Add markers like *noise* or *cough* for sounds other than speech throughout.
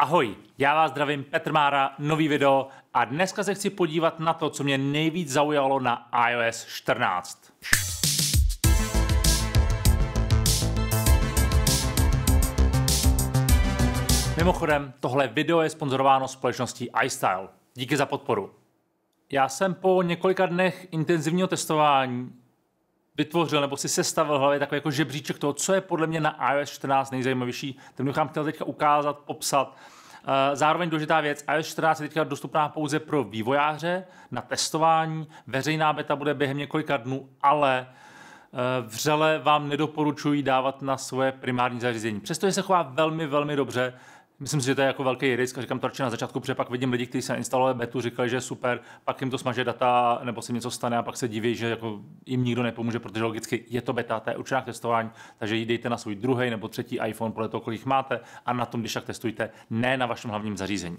Ahoj, já vás zdravím, Petr Mára, nový video a dneska se chci podívat na to, co mě nejvíc zaujalo na iOS 14. Mimochodem, tohle video je sponzorováno společností iStyle. Díky za podporu. Já jsem po několika dnech intenzivního testování vytvořil nebo si sestavil v hlavě takový jako žebříček toho, co je podle mě na iOS 14 nejzajímavější. Ten bych vám chtěl teďka ukázat, popsat. Eh, zároveň důležitá věc, iOS 14 je teďka dostupná pouze pro vývojáře na testování, veřejná beta bude během několika dnů, ale eh, vřele vám nedoporučuji dávat na svoje primární zařízení. Přestože se chová velmi, velmi dobře, Myslím si, že to je jako velký risk a říkám to radši na začátku, protože pak vidím lidi, kteří se instalovali betu, říkali, že je super, pak jim to smaže data nebo se něco stane a pak se diví, že jako jim nikdo nepomůže, protože logicky je to beta, to je určená testování, takže jí dejte na svůj druhý nebo třetí iPhone podle toho, kolik máte a na tom, když tak testujte, ne na vašem hlavním zařízení.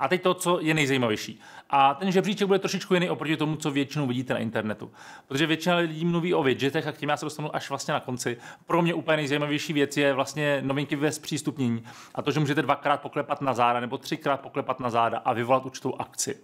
A teď to, co je nejzajímavější. A ten žebříček bude trošičku jiný oproti tomu, co většinou vidíte na internetu. Protože většina lidí mluví o widgetech a k těm já se dostanu až vlastně na konci. Pro mě úplně nejzajímavější věc je vlastně novinky ve zpřístupnění. A to, že můžete dvakrát poklepat na záda nebo třikrát poklepat na záda a vyvolat určitou akci.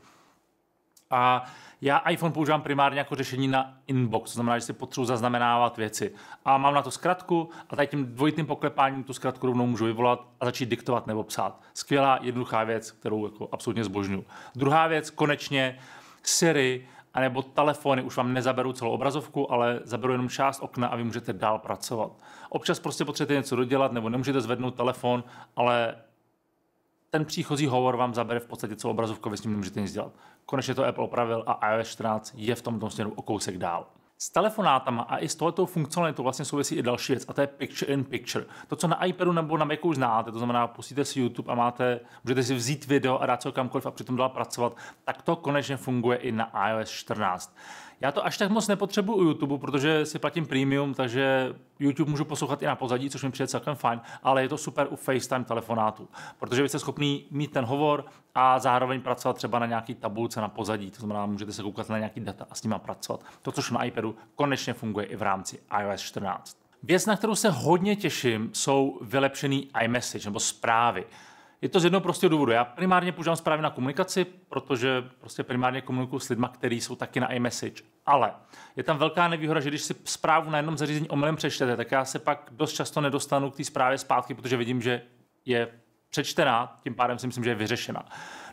A já iPhone používám primárně jako řešení na inbox, to znamená, že si potřebuji zaznamenávat věci. A mám na to zkratku a tady tím dvojitým poklepáním tu zkratku rovnou můžu vyvolat a začít diktovat nebo psát. Skvělá, jednoduchá věc, kterou jako absolutně zbožňuji. Druhá věc, konečně Siri nebo telefony už vám nezaberou celou obrazovku, ale zaberou jenom část okna a vy můžete dál pracovat. Občas prostě potřebujete něco dodělat nebo nemůžete zvednout telefon, ale ten příchozí hovor vám zabere v podstatě celou obrazovku, vy s ním nemůžete nic dělat. Konečně to Apple opravil a iOS 14 je v tomto směru o kousek dál. S telefonátama a i s tohletou funkcionalitou vlastně souvisí i další věc a to je picture in picture. To, co na iPadu nebo na Macu už znáte, to znamená, pustíte si YouTube a máte, můžete si vzít video a dát se ho kamkoliv a přitom dál pracovat, tak to konečně funguje i na iOS 14. Já to až tak moc nepotřebuju u YouTube, protože si platím premium, takže YouTube můžu poslouchat i na pozadí, což mi přijde celkem fajn, ale je to super u FaceTime telefonátu, protože vy jste schopný mít ten hovor a zároveň pracovat třeba na nějaký tabulce na pozadí, to znamená, můžete se koukat na nějaký data a s nima pracovat. To, což na iPadu softwaru konečně funguje i v rámci iOS 14. Věc, na kterou se hodně těším, jsou vylepšený iMessage nebo zprávy. Je to z jednoho prostého důvodu. Já primárně používám zprávy na komunikaci, protože prostě primárně komunikuju s lidmi, kteří jsou taky na iMessage. Ale je tam velká nevýhoda, že když si zprávu na jednom zařízení omylem přečtete, tak já se pak dost často nedostanu k té zprávě zpátky, protože vidím, že je přečtená, tím pádem si myslím, že je vyřešena.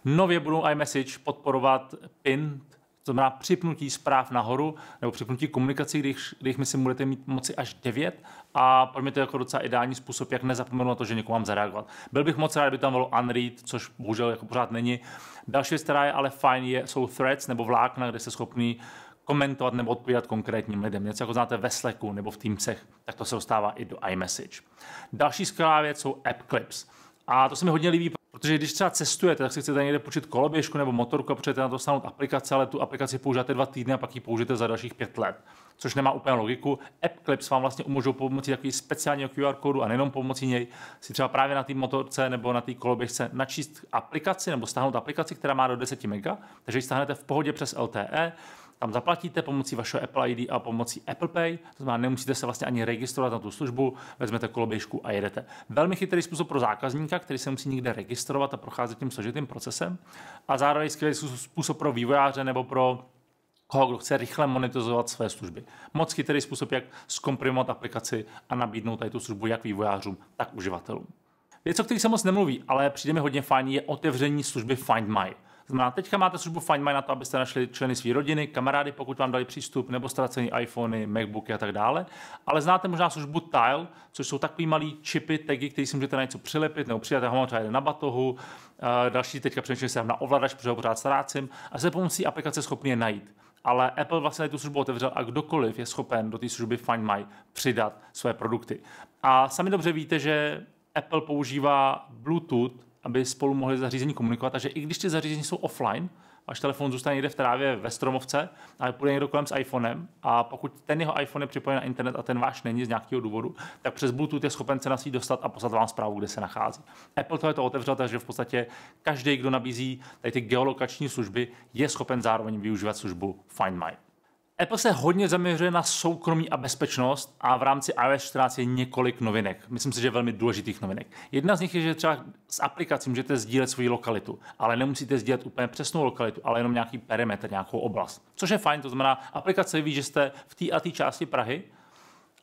Nově budou iMessage podporovat PIN, to znamená připnutí zpráv nahoru nebo připnutí komunikací, když, když myslím, budete mít moci až 9 a pro mě to je jako docela ideální způsob, jak nezapomenout na to, že někomu mám zareagovat. Byl bych moc rád, kdyby tam bylo unread, což bohužel jako pořád není. Další věc, která je ale fajn, je, jsou threads nebo vlákna, kde se schopný komentovat nebo odpovídat konkrétním lidem. Něco jako znáte ve Slacku nebo v Teamsech, tak to se dostává i do iMessage. Další skvělá věc jsou app clips. A to se mi hodně líbí, Protože když třeba cestujete, tak si chcete někde počít koloběžku nebo motorku a potřebujete na to stáhnout aplikaci, ale tu aplikaci používáte dva týdny a pak ji použijete za dalších pět let. Což nemá úplně logiku. App Clips vám vlastně umožňují pomocí takový speciálního QR kódu a nejenom pomocí něj si třeba právě na té motorce nebo na té koloběžce načíst aplikaci nebo stáhnout aplikaci, která má do 10 mega, takže ji stáhnete v pohodě přes LTE, tam zaplatíte pomocí vašeho Apple ID a pomocí Apple Pay, to znamená, nemusíte se vlastně ani registrovat na tu službu, vezmete koloběžku a jedete. Velmi chytrý způsob pro zákazníka, který se musí někde registrovat a procházet tím složitým procesem a zároveň skvělý způsob pro vývojáře nebo pro koho kdo chce rychle monetizovat své služby. Moc chytrý způsob, jak zkomprimovat aplikaci a nabídnout tady tu službu jak vývojářům, tak uživatelům. Věc, o kterých se moc nemluví, ale přijde mi hodně fajn, je otevření služby Find My. Znamená, teďka máte službu Find My na to, abyste našli členy své rodiny, kamarády, pokud vám dali přístup, nebo ztracení iPhony, MacBooky a tak dále. Ale znáte možná službu Tile, což jsou takový malý čipy, tagy, které si můžete na něco přilepit, nebo přidat, ho mám třeba na batohu, eh, další teďka přemýšlím, se na ovladač, protože ho pořád ztrácím, a se pomocí aplikace schopný je najít. Ale Apple vlastně tu službu otevřel a kdokoliv je schopen do té služby Find My přidat své produkty. A sami dobře víte, že Apple používá Bluetooth aby spolu mohli zařízení komunikovat. Takže i když ty zařízení jsou offline, až telefon zůstane někde v trávě ve stromovce a půjde někdo kolem s iPhonem a pokud ten jeho iPhone je připojen na internet a ten váš není z nějakého důvodu, tak přes Bluetooth je schopen se na síť dostat a poslat vám zprávu, kde se nachází. Apple to je to otevřel, takže v podstatě každý, kdo nabízí tady ty geolokační služby, je schopen zároveň využívat službu Find My. Apple se hodně zaměřuje na soukromí a bezpečnost a v rámci iOS 14 je několik novinek. Myslím si, že velmi důležitých novinek. Jedna z nich je, že třeba s aplikací můžete sdílet svoji lokalitu, ale nemusíte sdílet úplně přesnou lokalitu, ale jenom nějaký perimetr, nějakou oblast. Což je fajn, to znamená, aplikace ví, že jste v té a té části Prahy,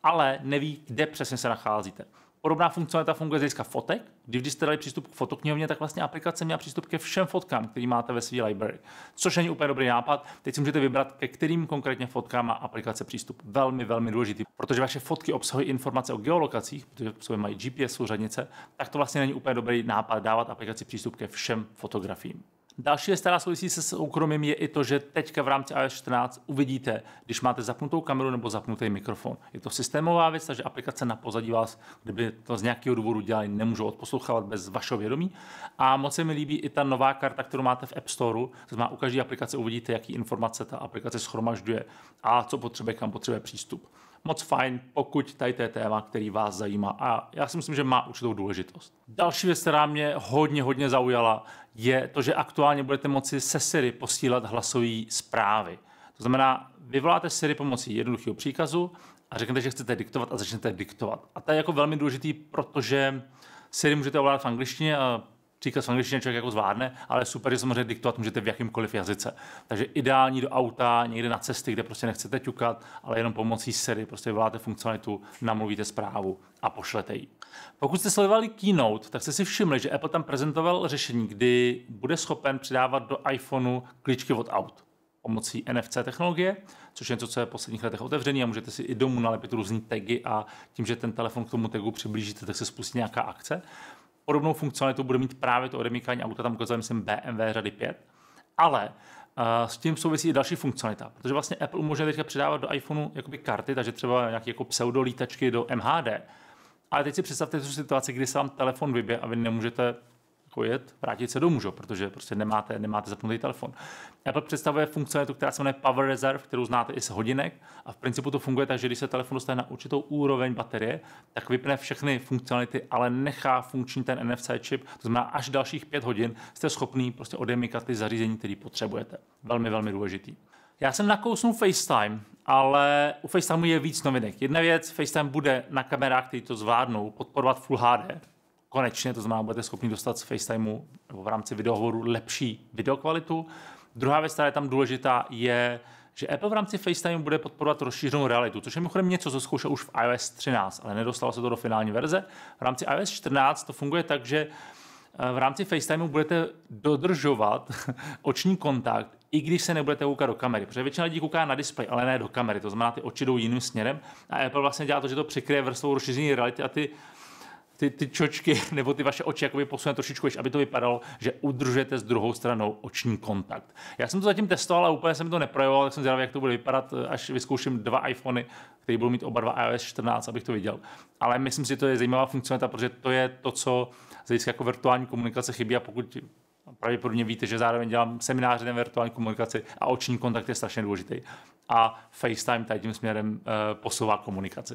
ale neví, kde přesně se nacházíte. Podobná funkcionalita funguje z hlediska fotek. Když jste dali přístup k fotoknihovně, tak vlastně aplikace měla přístup ke všem fotkám, které máte ve své library. Což není úplně dobrý nápad. Teď si můžete vybrat, ke kterým konkrétně fotkám má aplikace přístup. Velmi, velmi důležitý, protože vaše fotky obsahují informace o geolokacích, protože v sobě mají GPS souřadnice, tak to vlastně není úplně dobrý nápad dávat aplikaci přístup ke všem fotografiím. Další věc, která souvisí se soukromím, je i to, že teďka v rámci iOS 14 uvidíte, když máte zapnutou kameru nebo zapnutý mikrofon. Je to systémová věc, takže aplikace na pozadí vás, kdyby to z nějakého důvodu dělali, nemůžou odposlouchávat bez vašeho vědomí. A moc se mi líbí i ta nová karta, kterou máte v App Store, to znamená u každé aplikace uvidíte, jaký informace ta aplikace schromažďuje a co potřebuje, kam potřebuje přístup moc fajn, pokud tady to je téma, který vás zajímá. A já si myslím, že má určitou důležitost. Další věc, která mě hodně, hodně zaujala, je to, že aktuálně budete moci se Siri posílat hlasové zprávy. To znamená, vyvoláte Siri pomocí jednoduchého příkazu a řeknete, že chcete diktovat a začnete diktovat. A to je jako velmi důležitý, protože Siri můžete ovládat v angličtině a příklad v angličtině člověk jako zvládne, ale super, že samozřejmě diktovat můžete v jakýmkoliv jazyce. Takže ideální do auta, někde na cesty, kde prostě nechcete ťukat, ale jenom pomocí Siri prostě vyvoláte funkcionalitu, namluvíte zprávu a pošlete ji. Pokud jste sledovali keynote, tak jste si všimli, že Apple tam prezentoval řešení, kdy bude schopen přidávat do iPhoneu klíčky od aut pomocí NFC technologie, což je něco, co je v posledních letech otevřený a můžete si i domů nalepit různé tagy a tím, že ten telefon k tomu tagu přiblížíte, tak se spustí nějaká akce. Podobnou funkcionalitu bude mít právě to odemykání auta, tam ukazujeme si BMW řady 5. Ale eh, s tím souvisí i další funkcionalita, protože vlastně Apple může teďka přidávat do iPhoneu jakoby karty, takže třeba nějaké jako pseudolítačky do MHD. Ale teď si představte tu situaci, kdy se vám telefon vybije a vy nemůžete odpojet, vrátit se domů, že? protože prostě nemáte, nemáte zapnutý telefon. Apple představuje jako funkcionalitu, která se jmenuje Power Reserve, kterou znáte i z hodinek a v principu to funguje tak, že když se telefon dostane na určitou úroveň baterie, tak vypne všechny funkcionality, ale nechá funkční ten NFC chip. to znamená až dalších pět hodin jste schopný prostě odemykat ty zařízení, které potřebujete. Velmi, velmi důležitý. Já jsem nakousnul FaceTime, ale u FaceTimeu je víc novinek. Jedna věc, FaceTime bude na kamerách, které to zvládnou, podporovat Full HD, konečně, to znamená, budete schopni dostat z FaceTimeu nebo v rámci videohovoru lepší videokvalitu. Druhá věc, která je tam důležitá, je, že Apple v rámci FaceTime bude podporovat rozšířenou realitu, což je mimochodem něco, co zkoušel už v iOS 13, ale nedostalo se to do finální verze. V rámci iOS 14 to funguje tak, že eh, v rámci FaceTimeu budete dodržovat *laughs* oční kontakt, i když se nebudete koukat do kamery, protože většina lidí kouká na displej, ale ne do kamery, to znamená, ty oči jdou jiným směrem a Apple vlastně dělá to, že to překryje vrstvou rozšíření reality a ty ty, ty čočky *laughs* nebo ty vaše oči jakoby posune trošičku, ještě, aby to vypadalo, že udržujete s druhou stranou oční kontakt. Já jsem to zatím testoval a úplně se mi to neprojevoval, tak jsem zvědavý, jak to bude vypadat, až vyzkouším dva iPhony, které budou mít oba dva iOS 14, abych to viděl. Ale myslím si, že to je zajímavá funkcionalita, protože to je to, co z jako virtuální komunikace chybí a pokud pravděpodobně víte, že zároveň dělám semináře na virtuální komunikaci a oční kontakt je strašně důležitý. A FaceTime tady tím směrem uh, posouvá komunikaci.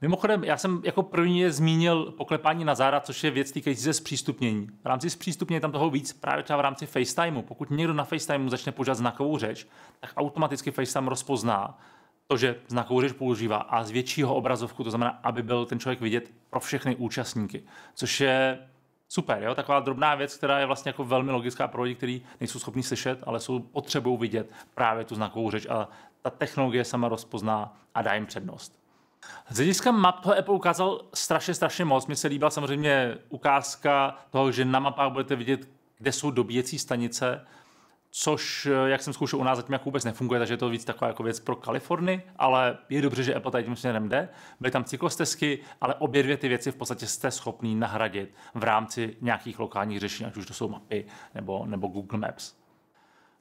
Mimochodem, já jsem jako první je zmínil poklepání na záda, což je věc týkající se zpřístupnění. V rámci zpřístupnění tam toho víc, právě třeba v rámci FaceTimeu. Pokud někdo na FaceTimeu začne požádat znakovou řeč, tak automaticky FaceTime rozpozná to, že znakovou řeč používá a z většího obrazovku, to znamená, aby byl ten člověk vidět pro všechny účastníky, což je super, jo? taková drobná věc, která je vlastně jako velmi logická pro lidi, kteří nejsou schopni slyšet, ale jsou potřebou vidět právě tu znakovou řeč a ta technologie sama rozpozná a dá jim přednost. Z hlediska map Apple ukázal strašně, strašně moc. Mně se líbila samozřejmě ukázka toho, že na mapách budete vidět, kde jsou dobíjecí stanice, což, eh, jak jsem zkoušel u nás, zatím jako vůbec nefunguje, takže je to víc taková jako věc pro Kalifornii, ale je dobře, že Apple tady tím směrem jde. Byly tam cyklostezky, ale obě dvě ty věci v podstatě jste schopný nahradit v rámci nějakých lokálních řešení, ať už to jsou mapy nebo, nebo Google Maps.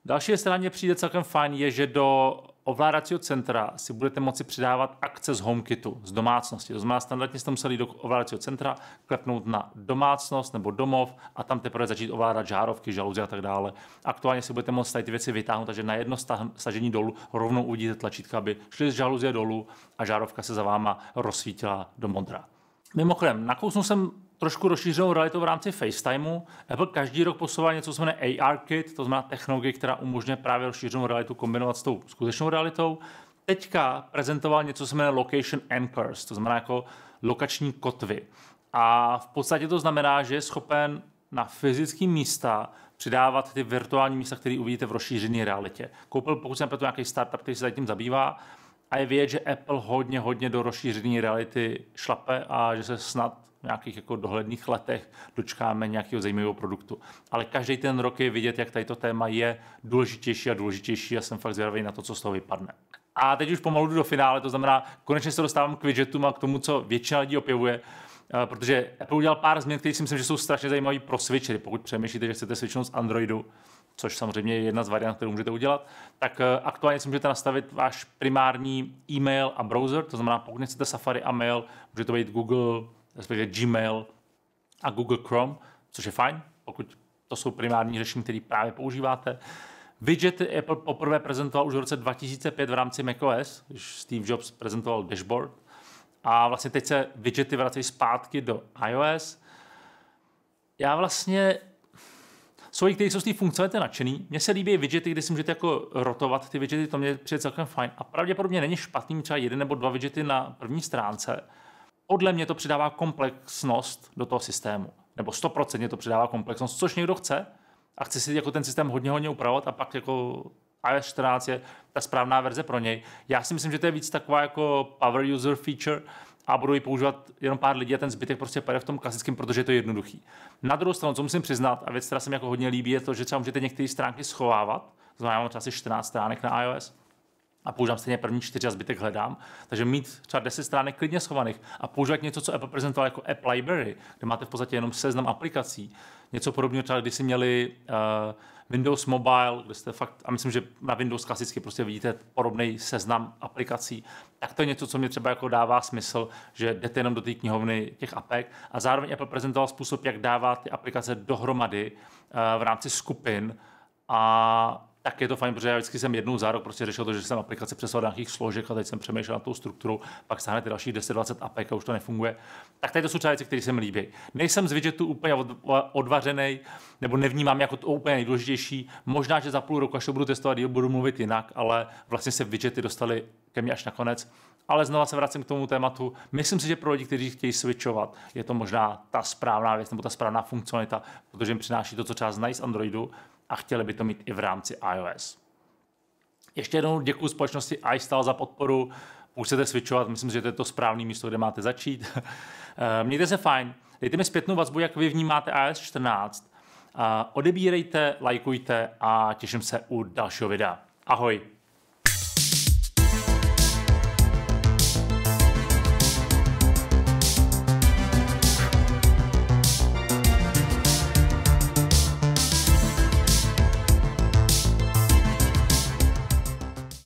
Další mě přijde celkem fajn je, že do ovládacího centra si budete moci přidávat akce z HomeKitu, z domácnosti. To znamená, standardně jste museli do ovládacího centra klepnout na domácnost nebo domov a tam teprve začít ovládat žárovky, žaluzie a tak dále. Aktuálně si budete moci tady ty věci vytáhnout, takže na jedno stažení dolů rovnou uvidíte tlačítka, aby šly z žaluzie dolů a žárovka se za váma rozsvítila do modra. Mimochodem, nakousnul jsem trošku rozšířenou realitu v rámci FaceTimeu. Apple každý rok posouvá něco, co se jmenuje AR Kit, to znamená technologie, která umožňuje právě rozšířenou realitu kombinovat s tou skutečnou realitou. Teďka prezentoval něco, co se jmenuje Location Anchors, to znamená jako lokační kotvy. A v podstatě to znamená, že je schopen na fyzický místa přidávat ty virtuální místa, které uvidíte v rozšířené realitě. Koupil pokud jsem nějaký startup, který se zatím zabývá, a je vědět, že Apple hodně, hodně do rozšířené reality šlape a že se snad nějakých jako dohledných letech dočkáme nějakého zajímavého produktu. Ale každý ten rok je vidět, jak tady to téma je důležitější a důležitější a jsem fakt zvědavý na to, co z toho vypadne. A teď už pomalu jdu do finále, to znamená, konečně se dostávám k widgetům a k tomu, co většina lidí opěvuje, eh, protože Apple udělal pár změn, které si myslím, že jsou strašně zajímavé pro switchery. Pokud přemýšlíte, že chcete switchnout z Androidu, což samozřejmě je jedna z variant, kterou můžete udělat, tak eh, aktuálně si můžete nastavit váš primární e-mail a browser, to znamená, pokud nechcete Safari a mail, může to být Google, respektive Gmail a Google Chrome, což je fajn, pokud to jsou primární řešení, které právě používáte. Widgety Apple poprvé prezentoval už v roce 2005 v rámci macOS, když Steve Jobs prezentoval dashboard. A vlastně teď se widgety vracejí zpátky do iOS. Já vlastně jsou lidi, kteří jsou z té funkcionality nadšený. Mně se líbí widgety, kde si můžete jako rotovat ty widgety, to mě přijde celkem fajn. A pravděpodobně není špatný třeba jeden nebo dva widgety na první stránce podle mě to přidává komplexnost do toho systému. Nebo stoprocentně to přidává komplexnost, což někdo chce a chce si jako ten systém hodně hodně upravovat a pak jako iOS 14 je ta správná verze pro něj. Já si myslím, že to je víc taková jako power user feature a budou ji používat jenom pár lidí a ten zbytek prostě pade v tom klasickém, protože je to jednoduchý. Na druhou stranu, co musím přiznat, a věc, která se mi jako hodně líbí, je to, že třeba můžete některé stránky schovávat, znamená, mám třeba asi 14 stránek na iOS, a používám stejně první čtyři a zbytek hledám. Takže mít třeba 10 stránek klidně schovaných a používat něco, co Apple prezentoval jako App Library, kde máte v podstatě jenom seznam aplikací. Něco podobného třeba, když si měli uh, Windows Mobile, kde jste fakt, a myslím, že na Windows klasicky prostě vidíte podobný seznam aplikací, tak to je něco, co mě třeba jako dává smysl, že jdete jenom do té knihovny těch apek a zároveň Apple prezentoval způsob, jak dává ty aplikace dohromady uh, v rámci skupin a tak je to fajn, protože já vždycky jsem jednou za rok prostě řešil to, že jsem aplikace přeslal do nějakých složek a teď jsem přemýšlel na tou strukturu, pak ty další 10-20 APK, už to nefunguje. Tak tady to jsou třeba věci, které se mi líbí. Nejsem z widgetu úplně od, odvařený, nebo nevnímám jako to úplně nejdůležitější. Možná, že za půl roku, až to budu testovat, díl, budu mluvit jinak, ale vlastně se widgety dostaly ke mně až nakonec. Ale znova se vracím k tomu tématu. Myslím si, že pro lidi, kteří chtějí switchovat, je to možná ta správná věc nebo ta správná funkcionalita, protože jim přináší to, co třeba znají z Androidu, a chtěli by to mít i v rámci iOS. Ještě jednou děkuji společnosti iStyle za podporu. Musíte switchovat, myslím, že to je to správné místo, kde máte začít. *laughs* Eh, mějte se fajn. Dejte mi zpětnou vazbu, jak vy vnímáte iOS 14. Eh, odebírejte, lajkujte a těším se u dalšího videa. Ahoj!